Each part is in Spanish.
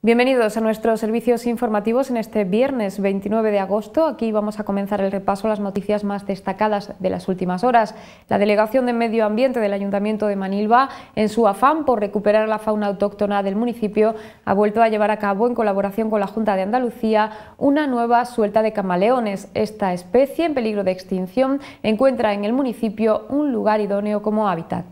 Bienvenidos a nuestros servicios informativos en este viernes 29 de agosto. Aquí vamos a comenzar el repaso a las noticias más destacadas de las últimas horas. La Delegación de Medio Ambiente del Ayuntamiento de Manilva, en su afán por recuperar la fauna autóctona del municipio, ha vuelto a llevar a cabo, en colaboración con la Junta de Andalucía, una nueva suelta de camaleones. Esta especie, en peligro de extinción, encuentra en el municipio un lugar idóneo como hábitat.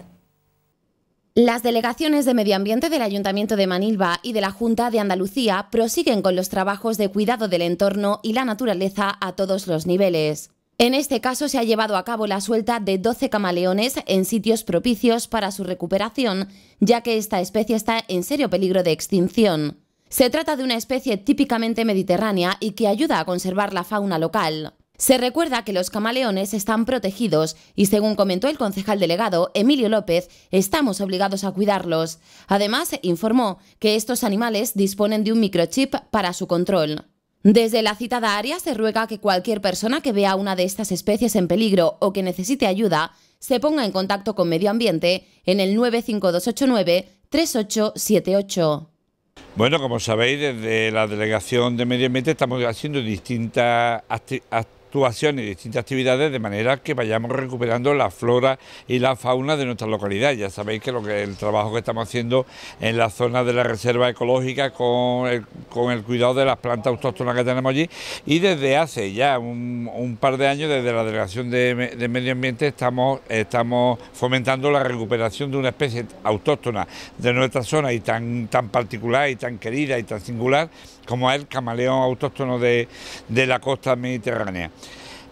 Las delegaciones de Medio Ambiente del Ayuntamiento de Manilva y de la Junta de Andalucía prosiguen con los trabajos de cuidado del entorno y la naturaleza a todos los niveles. En este caso se ha llevado a cabo la suelta de 12 camaleones en sitios propicios para su recuperación, ya que esta especie está en serio peligro de extinción. Se trata de una especie típicamente mediterránea y que ayuda a conservar la fauna local. Se recuerda que los camaleones están protegidos y según comentó el concejal delegado Emilio López, estamos obligados a cuidarlos. Además, informó que estos animales disponen de un microchip para su control. Desde la citada área se ruega que cualquier persona que vea una de estas especies en peligro o que necesite ayuda se ponga en contacto con Medio Ambiente en el 95289 3878. Bueno, como sabéis, desde la Delegación de Medio Ambiente estamos haciendo distintas actividades actuaciones y distintas actividades de manera que vayamos recuperando la flora y la fauna de nuestra localidad. Ya sabéis que, lo que el trabajo que estamos haciendo en la zona de la reserva ecológica con el, cuidado de las plantas autóctonas que tenemos allí y desde hace ya un, par de años, desde la Delegación de, Medio Ambiente, estamos, estamos fomentando la recuperación de una especie autóctona de nuestra zona y tan, tan particular y tan querida y tan singular como es el camaleón autóctono de, la costa mediterránea.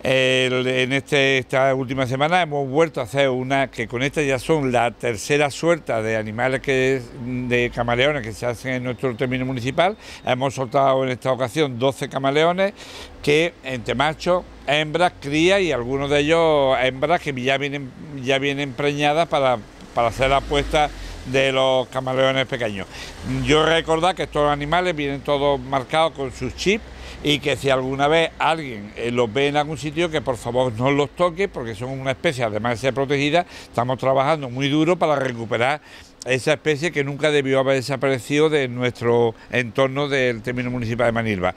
en este, esta última semana hemos vuelto a hacer una que con esta ya son la tercera suelta de animales que de camaleones que se hacen en nuestro término municipal. Hemos soltado en esta ocasión 12 camaleones que entre machos, hembras, crías y algunos de ellos hembras que ya vienen ya vienen preñadas para, para hacer la puesta de los camaleones pequeños. Yo recordar que estos animales vienen todos marcados con sus chips y que si alguna vez alguien eh, los ve en algún sitio, que por favor no los toque porque son una especie, además de ser protegida, estamos trabajando muy duro para recuperar esa especie que nunca debió haber desaparecido de nuestro entorno del término municipal de Manilva.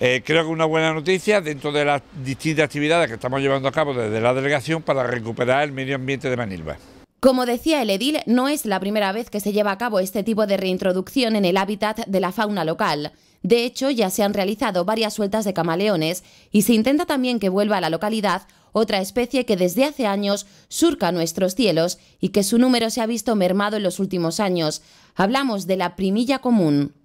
Eh, creo que una buena noticia dentro de las distintas actividades que estamos llevando a cabo desde la delegación para recuperar el medio ambiente de Manilva. Como decía el edil, no es la primera vez que se lleva a cabo este tipo de reintroducción en el hábitat de la fauna local. De hecho, ya se han realizado varias sueltas de camaleones y se intenta también que vuelva a la localidad otra especie que desde hace años surca nuestros cielos y que su número se ha visto mermado en los últimos años. Hablamos de la primilla común.